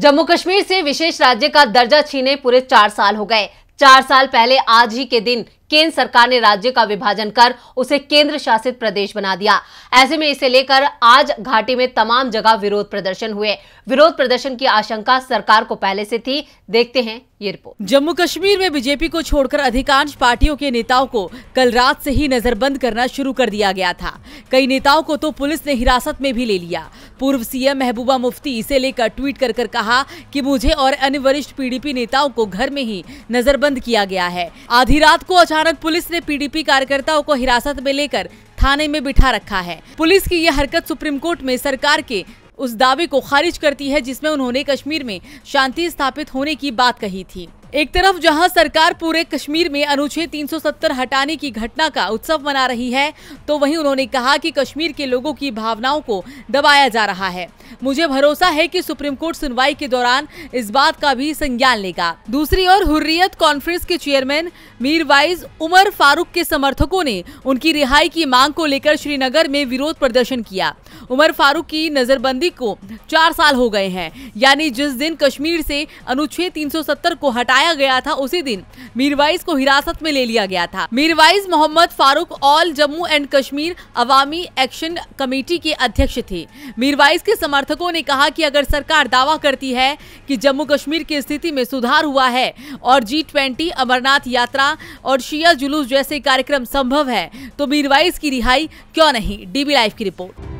जम्मू कश्मीर से विशेष राज्य का दर्जा छीने पूरे चार साल हो गए चार साल पहले आज ही के दिन केंद्र सरकार ने राज्य का विभाजन कर उसे केंद्र शासित प्रदेश बना दिया ऐसे में इसे लेकर आज घाटी में तमाम जगह विरोध प्रदर्शन हुए विरोध प्रदर्शन की आशंका सरकार को पहले से थी देखते हैं ये रिपोर्ट जम्मू कश्मीर में बीजेपी को छोड़कर अधिकांश पार्टियों के नेताओं को कल रात से ही नजरबंद करना शुरू कर दिया गया था कई नेताओं को तो पुलिस ने हिरासत में भी ले लिया पूर्व सीएम महबूबा मुफ्ती इसे लेकर ट्वीट कर कर कहा कि मुझे और अन्य वरिष्ठ पीडीपी नेताओं को घर में ही नजरबंद किया गया है आधी रात को अचानक सारन पुलिस ने पीडीपी कार्यकर्ताओं को हिरासत में लेकर थाने में बिठा रखा है पुलिस की यह हरकत सुप्रीम कोर्ट में सरकार के उस दावे को खारिज करती है जिसमें उन्होंने कश्मीर में शांति स्थापित होने की बात कही थी एक तरफ जहां सरकार पूरे कश्मीर में अनुच्छेद 370 हटाने की घटना का उत्सव मना रही है तो वहीं उन्होंने कहा कि कश्मीर के लोगों की भावनाओं को दबाया जा रहा है मुझे भरोसा है कि सुप्रीम कोर्ट सुनवाई के दौरान इस बात का भी संज्ञान लेगा दूसरी ओर हुर्रियत कॉन्फ्रेंस के चेयरमैन मीर वाइज उमर फारूक के समर्थकों ने उनकी रिहाई की मांग को लेकर श्रीनगर में विरोध प्रदर्शन किया उमर फारूक की नजरबंदी को चार साल हो गए हैं यानी जिस दिन कश्मीर से अनुच्छेद तीन को हटाया बुलाया गया था उसी दिन मीरवाइज को हिरासत में ले लिया गया था Mirwaiz Mohammad Farooq all Jammu and Kashmir Awami action committee के अध्यक्ष थे मीरवाइज के समर्थकों ने कहा कि अगर सरकार दावा करती है कि जम्मू कश्मीर की स्थिति में सुधार हुआ है और जी ट्वेंटी अमरनाथ यात्रा और शिया जुलूस जैसे कार्यक्रम संभव है तो मीरवाइज की रिहाई क्यों नहीं डीबी लाइव की रिपोर्ट